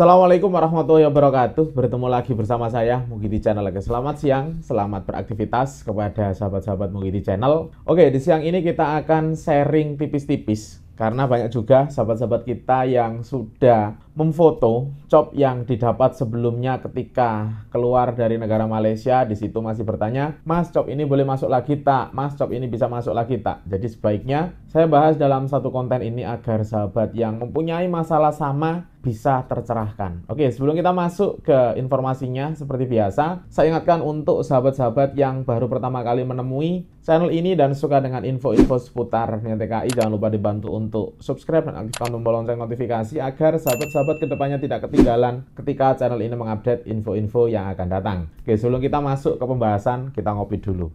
Assalamualaikum warahmatullahi wabarakatuh. Bertemu lagi bersama saya Mugidi Channel. Oke, selamat siang, selamat beraktivitas kepada sahabat-sahabat Mugidi Channel. Oke, di siang ini kita akan sharing tipis-tipis karena banyak juga sahabat-sahabat kita yang sudah memfoto cop yang didapat sebelumnya ketika keluar dari negara Malaysia di situ masih bertanya mas cop ini boleh masuk lagi tak mas cop ini bisa masuk lagi tak jadi sebaiknya saya bahas dalam satu konten ini agar sahabat yang mempunyai masalah sama bisa tercerahkan. Oke, sebelum kita masuk ke informasinya seperti biasa, saya ingatkan untuk sahabat-sahabat yang baru pertama kali menemui channel ini dan suka dengan info-info seputar TKI, jangan lupa dibantu untuk subscribe dan aktifkan tombol lonceng notifikasi agar sahabat-sahabat sahabat kedepannya tidak ketinggalan ketika channel ini mengupdate info-info yang akan datang. Oke, sebelum kita masuk ke pembahasan, kita ngopi dulu.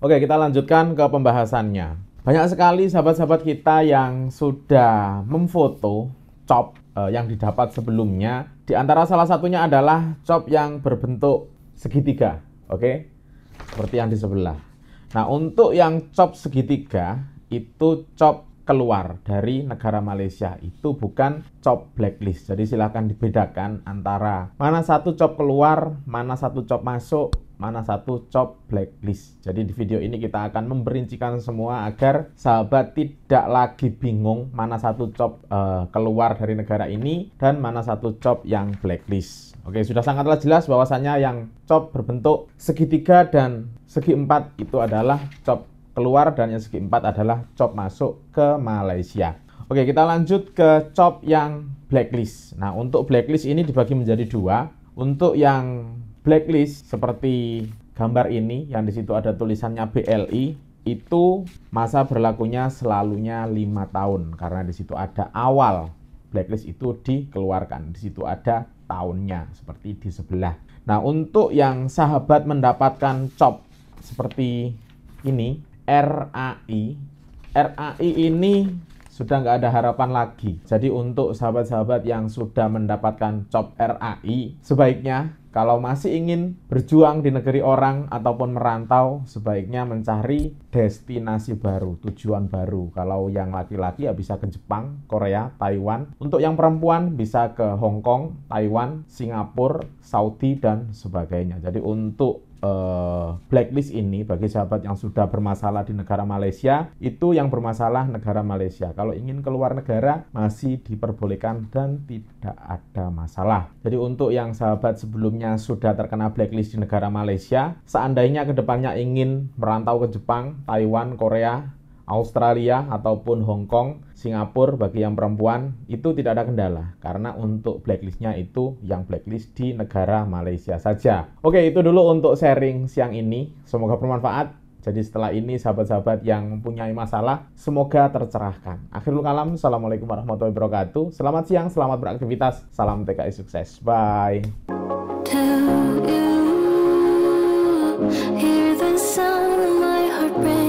Oke, kita lanjutkan ke pembahasannya. Banyak sekali sahabat-sahabat kita yang sudah memfoto chop eh, yang didapat sebelumnya. Di antara salah satunya adalah chop yang berbentuk segitiga, oke? Seperti yang di sebelah. Nah, untuk yang chop segitiga itu chop keluar dari negara Malaysia itu bukan cop blacklist. Jadi silahkan dibedakan antara mana satu cop keluar, mana satu cop masuk, mana satu cop blacklist. Jadi di video ini kita akan memperincikan semua agar sahabat tidak lagi bingung mana satu cop uh, eh, keluar dari negara ini dan mana satu cop yang blacklist. Oke, sudah sangatlah jelas bahwasanya yang cop berbentuk segitiga dan segi empat itu adalah cop keluar dan yang segi empat adalah cop masuk ke Malaysia. Oke, kita lanjut ke cop yang blacklist. Nah, untuk blacklist ini dibagi menjadi dua. Untuk yang blacklist seperti gambar ini yang di situ ada tulisannya BLI itu masa berlakunya selalunya lima tahun karena di situ ada awal blacklist itu dikeluarkan. Di situ ada tahunnya seperti di sebelah. Nah, untuk yang sahabat mendapatkan cop seperti ini RAI. RAI ini sudah nggak ada harapan lagi. Jadi untuk sahabat-sahabat yang sudah mendapatkan job RAI, sebaiknya kalau masih ingin berjuang di negeri orang ataupun merantau, sebaiknya mencari destinasi baru, tujuan baru. Kalau yang laki-laki ya bisa ke Jepang, Korea, Taiwan. Untuk yang perempuan bisa ke Hong Kong, Taiwan, Singapura, Saudi dan sebagainya. Jadi untuk Eh, blacklist ini bagi sahabat yang sudah bermasalah di negara Malaysia itu yang bermasalah negara Malaysia. Kalau ingin keluar negara masih diperbolehkan dan tidak ada masalah. Jadi untuk yang sahabat sebelumnya sudah terkena blacklist di negara Malaysia, seandainya kedepannya ingin merantau ke Jepang, Taiwan, Korea, Australia ataupun Hong Kong, Singapura bagi yang perempuan itu tidak ada kendala karena untuk blacklistnya itu yang blacklist di negara Malaysia saja. Oke itu dulu untuk sharing siang ini, semoga bermanfaat. Jadi setelah ini sahabat-sahabat yang punya masalah, semoga tercerahkan. Akhirul kalam, Assalamualaikum warahmatullahi wabarakatuh. Selamat siang, selamat beraktivitas. Salam TKI sukses. Bye. Hear the sound of my heart